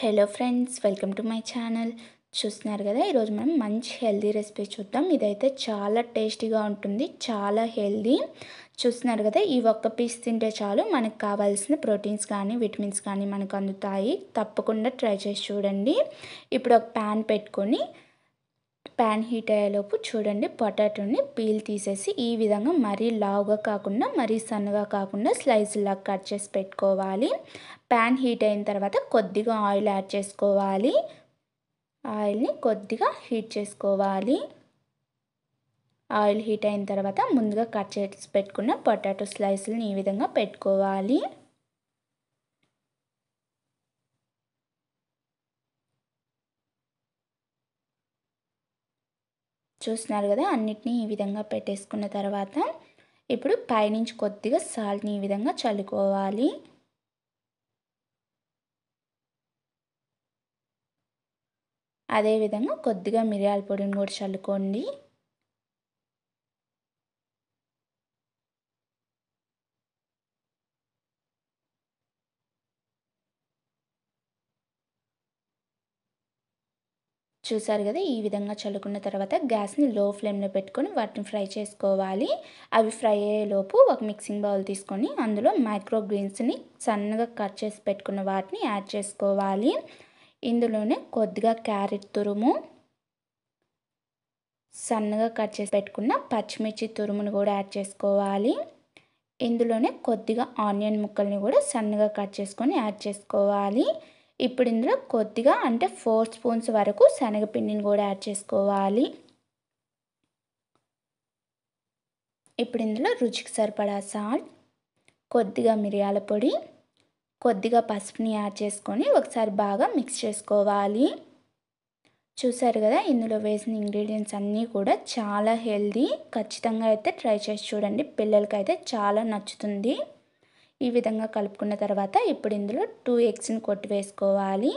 hello friends welcome to my channel చూస్తున్నారు కదా ఈరోజు మనం మంచి హెల్దీ రెసిపీ చూద్దాం ఇదైతే చాలా టేస్టీగా ఉంటుంది చాలా హెల్దీ చూస్తున్నారు కదా ఈ ఒక్క పీస్ తింటే చాలు మనకు కావాల్సిన ప్రోటీన్స్ కానీ విటమిన్స్ కానీ మనకు అందుతాయి తప్పకుండా ట్రై చేసి చూడండి ఇప్పుడు ఒక ప్యాన్ పెట్టుకొని ప్యాన్ హీట్ అయ్యేలోపు చూడండి పొటాటోని పీల్ తీసేసి ఈ విధంగా మరీ లావుగా కాకుండా మరీ సన్నగా కాకుండా స్లైస్లా కట్ చేసి పెట్టుకోవాలి ప్యాన్ హీట్ అయిన తర్వాత కొద్దిగా ఆయిల్ యాడ్ చేసుకోవాలి ఆయిల్ని కొద్దిగా హీట్ చేసుకోవాలి ఆయిల్ హీట్ అయిన తర్వాత ముందుగా కట్ చేసి పెట్టుకున్న పొటాటో స్లైసులను ఈ విధంగా పెట్టుకోవాలి చూస్తున్నారు కదా అన్నిటినీ ఈ విధంగా పెట్టేసుకున్న తర్వాత ఇప్పుడు పైనుంచి కొద్దిగా సాల్ట్ని ఈ విధంగా చల్లుకోవాలి అదేవిధంగా కొద్దిగా మిరియాల పొడిని కూడా చల్లుకోండి చూసారు కదా ఈ విధంగా చల్లుకున్న తర్వాత గ్యాస్ని లో ఫ్లేమ్లో పెట్టుకొని వాటిని ఫ్రై చేసుకోవాలి అవి ఫ్రై అయ్యేలోపు ఒక మిక్సింగ్ బౌల్ తీసుకొని అందులో మైక్రో గ్రీన్స్ని సన్నగా కట్ చేసి పెట్టుకున్న వాటిని యాడ్ చేసుకోవాలి ఇందులోనే కొద్దిగా క్యారెట్ తురుము సన్నగా కట్ చేసి పెట్టుకున్న పచ్చిమిర్చి తురుమును కూడా యాడ్ చేసుకోవాలి ఇందులోనే కొద్దిగా ఆనియన్ ముక్కల్ని కూడా సన్నగా కట్ చేసుకొని యాడ్ చేసుకోవాలి ఇప్పుడు ఇందులో కొద్దిగా అంటే ఫోర్ స్పూన్స్ వరకు శనగపిండిని కూడా యాడ్ చేసుకోవాలి ఇప్పుడు ఇందులో రుచికి సరిపడా సాల్ట్ కొద్దిగా మిరియాల పొడి కొద్దిగా పసుపుని యాడ్ చేసుకొని ఒకసారి బాగా మిక్స్ చేసుకోవాలి చూసారు కదా ఇందులో వేసిన ఇంగ్రీడియంట్స్ అన్నీ కూడా చాలా హెల్దీ ఖచ్చితంగా అయితే ట్రై చేసి చూడండి పిల్లలకైతే చాలా నచ్చుతుంది ఈ విధంగా కలుపుకున్న తర్వాత ఇప్పుడు ఇందులో టూ ఎగ్స్ని కొట్టి వేసుకోవాలి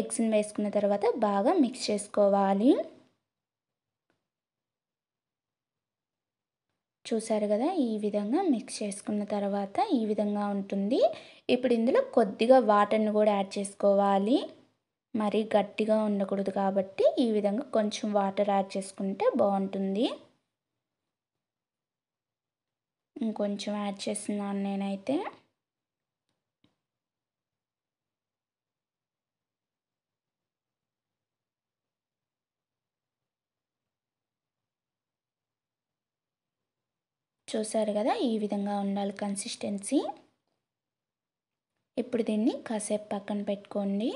ఎగ్స్ని వేసుకున్న తర్వాత బాగా మిక్స్ చేసుకోవాలి చూసారు కదా ఈ విధంగా మిక్స్ చేసుకున్న తర్వాత ఈ విధంగా ఉంటుంది ఇప్పుడు ఇందులో కొద్దిగా వాటర్ని కూడా యాడ్ చేసుకోవాలి మరీ గట్టిగా ఉండకూడదు కాబట్టి ఈ విధంగా కొంచెం వాటర్ యాడ్ చేసుకుంటే బాగుంటుంది ఇంకొంచెం యాడ్ చేస్తున్నాను నేనైతే చూసారు కదా ఈ విధంగా ఉండాలి కన్సిస్టెన్సీ ఇప్పుడు దీన్ని కాసేపు పక్కన పెట్టుకోండి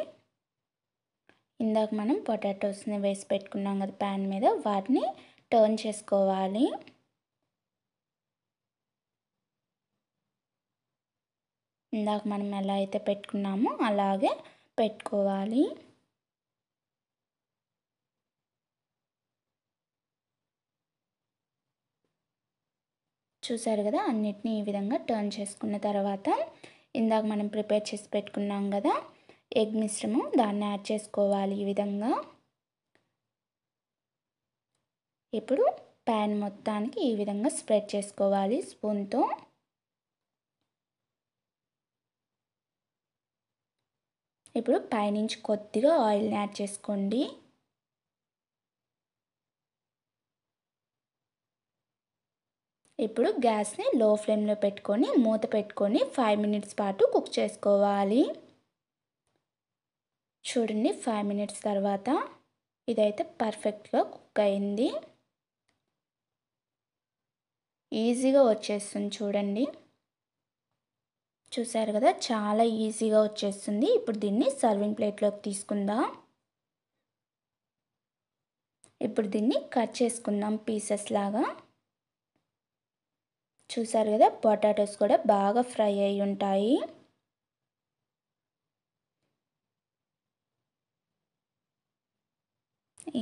ఇందాక మనం పొటాటోస్ని వేసి పెట్టుకున్నాం కదా ప్యాన్ మీద వాటిని టర్న్ చేసుకోవాలి ఇందాక మనం ఎలా అయితే పెట్టుకున్నామో అలాగే పెట్టుకోవాలి చూసారు కదా అన్నిటినీ ఈ విధంగా టర్న్ చేసుకున్న తర్వాత ఇందాక మనం ప్రిపేర్ చేసి పెట్టుకున్నాం కదా ఎగ్ మిశ్రమం దాన్ని యాడ్ చేసుకోవాలి ఈ విధంగా ఇప్పుడు ప్యాన్ మొత్తానికి ఈ విధంగా స్ప్రెడ్ చేసుకోవాలి స్పూన్తో ఇప్పుడు పైనుంచి కొద్దిగా ఆయిల్ని యాడ్ చేసుకోండి ఇప్పుడు గ్యాస్ని లో ఫ్లేమ్లో పెట్టుకొని మూత పెట్టుకొని ఫైవ్ మినిట్స్ పాటు కుక్ చేసుకోవాలి చూడండి ఫైవ్ మినిట్స్ తర్వాత ఇదైతే పర్ఫెక్ట్గా కుక్ అయింది ఈజీగా వచ్చేస్తుంది చూడండి చూసారు కదా చాలా ఈజీగా వచ్చేస్తుంది ఇప్పుడు దీన్ని సర్వింగ్ ప్లేట్లోకి తీసుకుందాం ఇప్పుడు దీన్ని కట్ చేసుకుందాం పీసెస్ లాగా చూసారు కదా పొటాటోస్ కూడా బాగా ఫ్రై అయి ఉంటాయి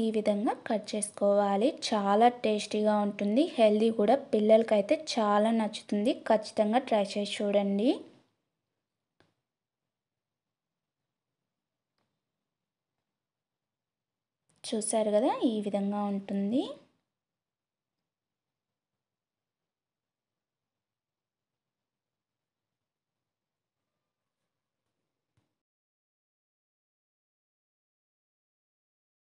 ఈ విధంగా కట్ చేసుకోవాలి చాలా టేస్టీగా ఉంటుంది హెల్దీ కూడా పిల్లలకైతే చాలా నచ్చుతుంది ఖచ్చితంగా ట్రై చేసి చూడండి చూశారు కదా ఈ విధంగా ఉంటుంది